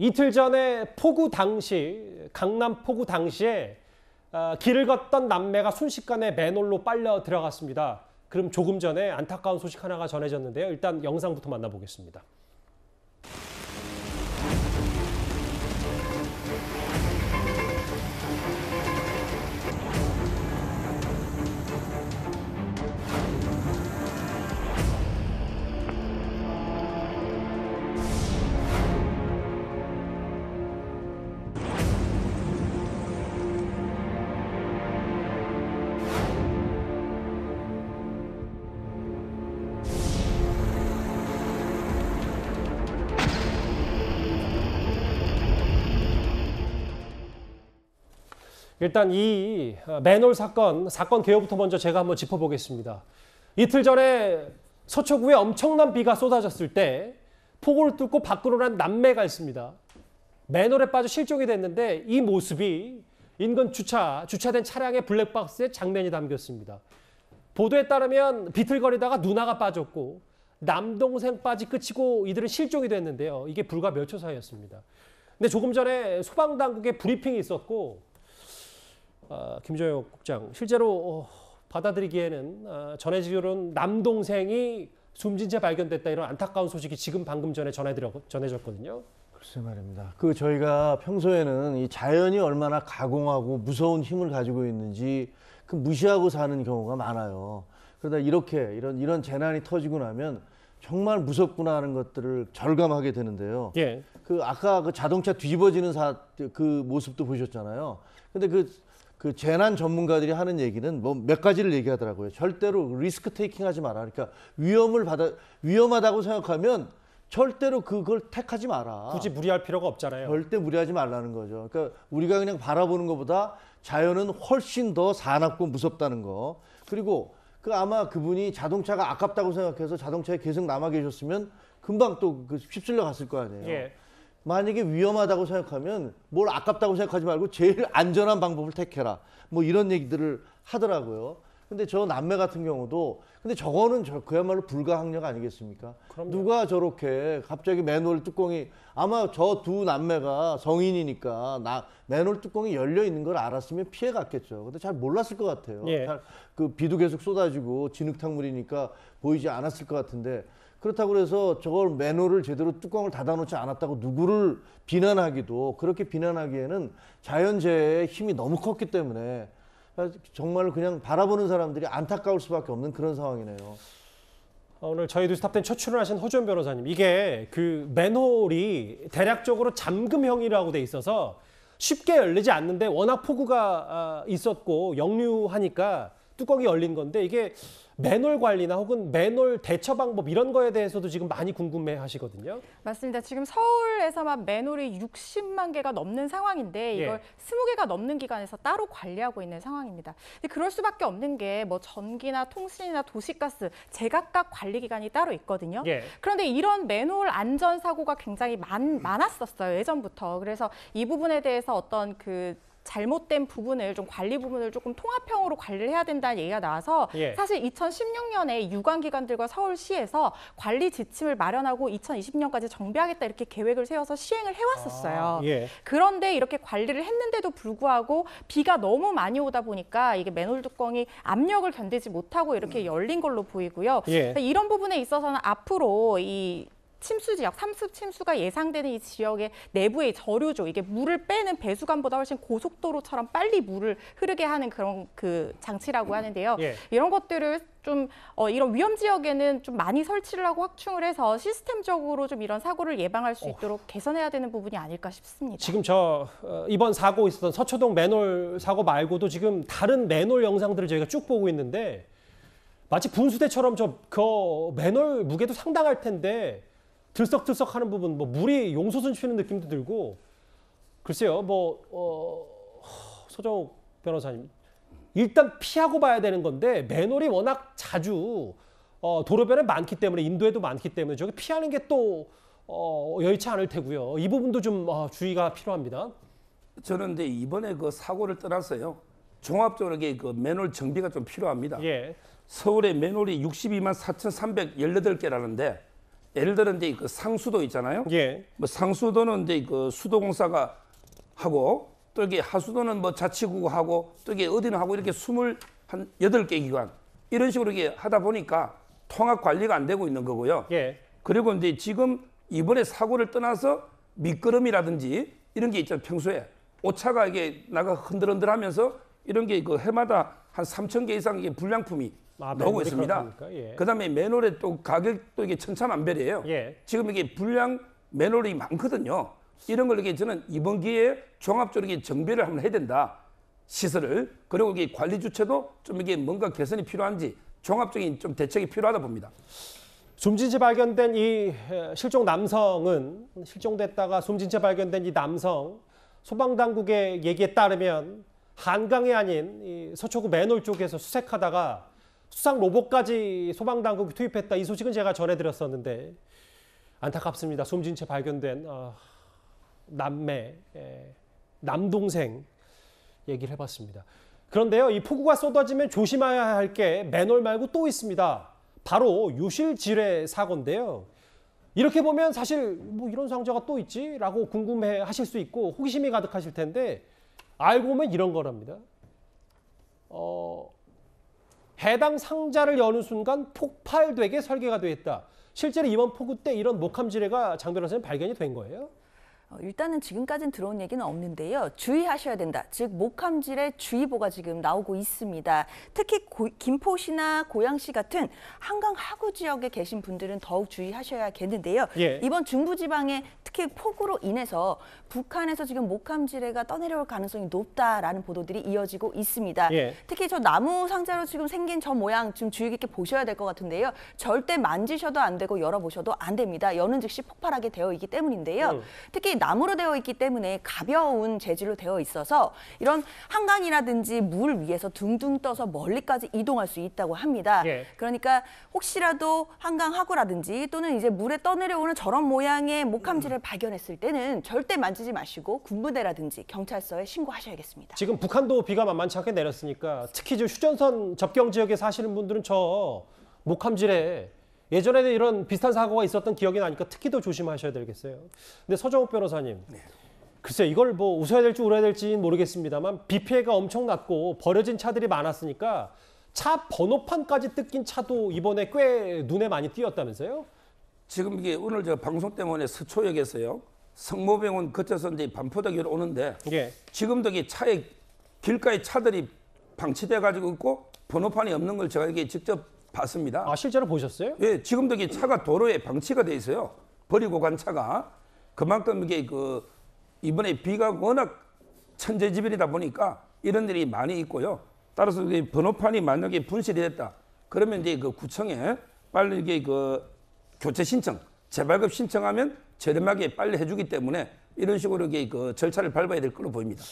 이틀 전에 폭우 당시 강남 폭우 당시에 어, 길을 걷던 남매가 순식간에 맨홀로 빨려 들어갔습니다. 그럼 조금 전에 안타까운 소식 하나가 전해졌는데요. 일단 영상부터 만나보겠습니다. 일단 이 어, 맨홀 사건, 사건 개요부터 먼저 제가 한번 짚어보겠습니다. 이틀 전에 서초구에 엄청난 비가 쏟아졌을 때 폭우를 뚫고 밖으로 난 남매가 있습니다. 맨홀에 빠져 실종이 됐는데 이 모습이 인근 주차, 주차된 차량의 블랙박스에 장면이 담겼습니다. 보도에 따르면 비틀거리다가 누나가 빠졌고 남동생빠지 끝이고 이들은 실종이 됐는데요. 이게 불과 몇 초 사이였습니다. 근데 조금 전에 소방당국에 브리핑이 있었고 어, 김조혁 국장 실제로 어, 받아들이기에는 어, 전해지기로는 남동생이 숨진 채 발견됐다 이런 안타까운 소식이 지금 방금 전에 전해드려 전해졌거든요. 글쎄 말입니다. 그 저희가 평소에는 이 자연이 얼마나 가공하고 무서운 힘을 가지고 있는지 그 무시하고 사는 경우가 많아요. 그러다 이렇게 이런 이런 재난이 터지고 나면 정말 무섭구나 하는 것들을 절감하게 되는데요. 예. 그 아까 그 자동차 뒤집어지는 사그 모습도 보셨잖아요. 근데 그그 재난 전문가들이 하는 얘기는 뭐 몇 가지를 얘기하더라고요. 절대로 리스크 테이킹 하지 마라. 그러니까 위험을 받아 위험하다고 생각하면 절대로 그걸 택하지 마라. 굳이 무리할 필요가 없잖아요. 절대 무리하지 말라는 거죠. 그러니까 우리가 그냥 바라보는 것보다 자연은 훨씬 더 사납고 무섭다는 거. 그리고 그 아마 그분이 자동차가 아깝다고 생각해서 자동차에 계속 남아 계셨으면 금방 또 그 휩쓸려 갔을 거 아니에요. 예. 만약에 위험하다고 생각하면 뭘 아깝다고 생각하지 말고 제일 안전한 방법을 택해라. 뭐 이런 얘기들을 하더라고요. 근데 저 남매 같은 경우도 근데 저거는 저 그야말로 불가항력 아니겠습니까? 그럼요. 누가 저렇게 갑자기 맨홀 뚜껑이 아마 저 두 남매가 성인이니까 나 맨홀 뚜껑이 열려 있는 걸 알았으면 피해 갔겠죠. 근데 잘 몰랐을 것 같아요. 예. 잘, 그 비도 계속 쏟아지고 진흙탕물이니까 보이지 않았을 것 같은데 그렇다고 해서 저걸 매너를 제대로 뚜껑을 닫아놓지 않았다고 누구를 비난하기도 그렇게 비난하기에는 자연재해의 힘이 너무 컸기 때문에 정말 그냥 바라보는 사람들이 안타까울 수밖에 없는 그런 상황이네요. 아, 오늘 저희 뉴스탑텐 첫 출연하신 허주 변호사님 이게 그 맨홀이 대략적으로 잠금형이라고 돼 있어서 쉽게 열리지 않는데 워낙 폭우가 아, 있었고 역류하니까 뚜껑이 열린 건데 이게 맨홀 관리나 혹은 맨홀 대처 방법 이런 거에 대해서도 지금 많이 궁금해 하시거든요. 맞습니다. 지금 서울에서만 맨홀이 60만 개가 넘는 상황인데 예. 이걸 예. 20개가 넘는 기관에서 따로 관리하고 있는 상황입니다. 근데 그럴 수밖에 없는 게 뭐 전기나 통신이나 도시가스 제각각 관리 기관이 따로 있거든요. 예. 그런데 이런 맨홀 안전 사고가 굉장히 많, 많았었어요. 예전부터. 그래서 이 부분에 대해서 어떤 그 잘못된 부분을 좀 관리 부분을 조금 통합형으로 관리를 해야 된다는 얘기가 나와서 예. 사실 2016년에 유관기관들과 서울시에서 관리 지침을 마련하고 2020년까지 정비하겠다 이렇게 계획을 세워서 시행을 해왔었어요. 아, 예. 그런데 이렇게 관리를 했는데도 불구하고 비가 너무 많이 오다 보니까 이게 맨홀 뚜껑이 압력을 견디지 못하고 이렇게 음. 열린 걸로 보이고요. 예. 그러니까 이런 부분에 있어서는 앞으로 이 침수 지역, 삼습 침수가 예상되는 이 지역의 내부의 저류조, 이게 물을 빼는 배수관보다 훨씬 고속도로처럼 빨리 물을 흐르게 하는 그런 그 장치라고 하는데요. 예. 이런 것들을 좀 어, 이런 위험 지역에는 좀 많이 설치를 하고 확충을 해서 시스템적으로 좀 이런 사고를 예방할 수 어. 있도록 어. 개선해야 되는 부분이 아닐까 싶습니다. 지금 저 어, 이번 사고 있었던 서초동 맨홀 사고 말고도 지금 다른 맨홀 영상들을 저희가 쭉 보고 있는데 마치 분수대처럼 저 그 맨홀 무게도 상당할 텐데 들썩들썩 하는 부분, 뭐 물이 용솟은 쉬는 느낌도 들고 글쎄요, 뭐 어, 소정욱 변호사님 일단 피하고 봐야 되는 건데 맨홀이 워낙 자주 어, 도로변에 많기 때문에 인도에도 많기 때문에 저기 피하는 게 또 어, 여의치 않을 테고요. 이 부분도 좀 어, 주의가 필요합니다. 저는 이제 이번에 그 사고를 떠나서요. 종합적으로 그 맨홀 정비가 좀 필요합니다. 예. 서울에 맨홀이 62만 4,318개라는데 예를 들어 이제 그 상수도 있잖아요. 예. 뭐 상수도는 이제 그 수도공사가 하고 또 이게 하수도는 뭐 자치구하고 또 이게 어디는 하고 이렇게 스물 한 여덟 개 기관 이런 식으로 이게 하다 보니까 통합 관리가 안 되고 있는 거고요. 예. 그리고 이제 지금 이번에 사고를 떠나서 미끄럼이라든지 이런 게 있잖아요. 평소에 오차가 이게 나가 흔들흔들하면서 이런 게 그 해마다 한 3천 개 이상 이게 불량품이 아, 나오고 있습니다. 예. 그다음에 맨홀의 또 가격도 이게 천차만별이에요. 예. 지금 이게 불량 맨홀이 많거든요. 이런 걸 이게 저는 이번 기회에 종합적으로 이게 정비를 한번 해야 된다. 시설을 그리고 이게 관리 주체도 좀 이게 뭔가 개선이 필요한지 종합적인 좀 대책이 필요하다 봅니다. 숨진 채 발견된 이 실종 남성은 실종됐다가 숨진 채 발견된 이 남성 소방당국의 얘기에 따르면 한강이 아닌 이 서초구 맨홀 쪽에서 수색하다가 수상 로봇까지 소방당국이 투입했다 이 소식은 제가 전해드렸었는데 안타깝습니다. 숨진 채 발견된 어, 남매, 예, 남동생 얘기를 해봤습니다. 그런데요, 이 폭우가 쏟아지면 조심해야 할 게 맨홀 말고 또 있습니다. 바로 유실지뢰 사건인데요. 이렇게 보면 사실 뭐 이런 상자가 또 있지라고 궁금해 하실 수 있고 호기심이 가득하실 텐데 알고 보면 이런 거랍니다. 어, 해당 상자를 여는 순간 폭발되게 설계가 되어 있다. 실제로 이번 폭우 때 이런 목함지뢰가 장 변호사님 발견이 된 거예요? 어, 일단은 지금까지는 들어온 얘기는 없는데요. 주의하셔야 된다. 즉 목함질의 주의보가 지금 나오고 있습니다. 특히 고, 김포시나 고양시 같은 한강 하구 지역에 계신 분들은 더욱 주의하셔야겠는데요. 예. 이번 중부지방에 특히 폭우로 인해서 북한에서 지금 목함지뢰가 떠내려올 가능성이 높다라는 보도들이 이어지고 있습니다. 예. 특히 저 나무 상자로 지금 생긴 저 모양 지금 주의 깊게 보셔야 될 것 같은데요. 절대 만지셔도 안 되고 열어보셔도 안 됩니다. 여는 즉시 폭발하게 되어 있기 때문인데요. 음. 특히 나무로 되어 있기 때문에 가벼운 재질로 되어 있어서 이런 한강이라든지 물 위에서 둥둥 떠서 멀리까지 이동할 수 있다고 합니다. 예. 그러니까 혹시라도 한강 하구라든지 또는 이제 물에 떠내려오는 저런 모양의 목함지를 음. 발견했을 때는 절대 만지지 마시고 군부대라든지 경찰서에 신고하셔야겠습니다. 지금 북한도 비가 만만치 않게 내렸으니까 특히 휴전선 접경 지역에 사시는 분들은 저 목함질에 예전에도 이런 비슷한 사고가 있었던 기억이 나니까 특히 더 조심하셔야 되겠어요. 근데 서정욱 변호사님. 네. 글쎄 이걸 뭐 웃어야 될지 울어야 될지는 모르겠습니다만 비 피해가 엄청났고 버려진 차들이 많았으니까 차 번호판까지 뜯긴 차도 이번에 꽤 눈에 많이 띄었다면서요? 지금 이게 오늘 저 방송 때문에 서초역에서요. 성모병원 거쳐서 이제 반포대교로 오는데 예. 지금도 이 차에 길가에 차들이 방치돼 가지고 있고 번호판이 없는 걸 제가 이게 직접 봤습니다. 아 실제로 보셨어요? 예, 지금도 이 차가 도로에 방치가 돼 있어요. 버리고 간 차가 그만큼 이게 그 이번에 비가 워낙 천재지변이다 보니까 이런 일이 많이 있고요. 따라서 번호판이 만약에 분실이 됐다. 그러면 이제 그 구청에 빨리 이게 그 교체 신청, 재발급 신청하면 저렴하게 빨리 해주기 때문에 이런 식으로 이게 그 절차를 밟아야 될 걸로 보입니다.